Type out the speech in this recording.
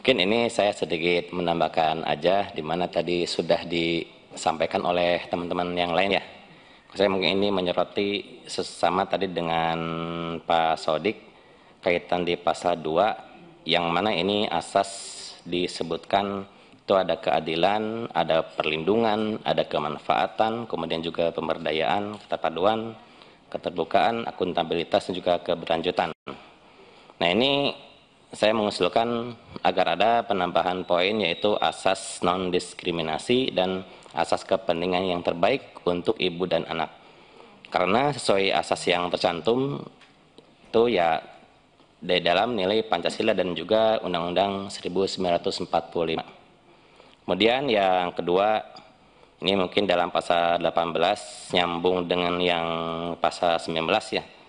Mungkin ini saya sedikit menambahkan aja di mana tadi sudah disampaikan oleh teman-teman yang lain ya. Saya mungkin ini menyoroti sesama tadi dengan Pak Sodik kaitan di pasal 2 yang mana ini asas disebutkan itu ada keadilan, ada perlindungan, ada kemanfaatan, kemudian juga pemberdayaan, keterpaduan, keterbukaan, akuntabilitas dan juga keberlanjutan. Nah, ini saya mengusulkan agar ada penambahan poin yaitu asas non-diskriminasi dan asas kepentingan yang terbaik untuk ibu dan anak. Karena sesuai asas yang tercantum itu ya di dalam nilai Pancasila dan juga Undang-Undang 1945. Kemudian yang kedua, ini mungkin dalam pasal 18 nyambung dengan yang pasal 19 ya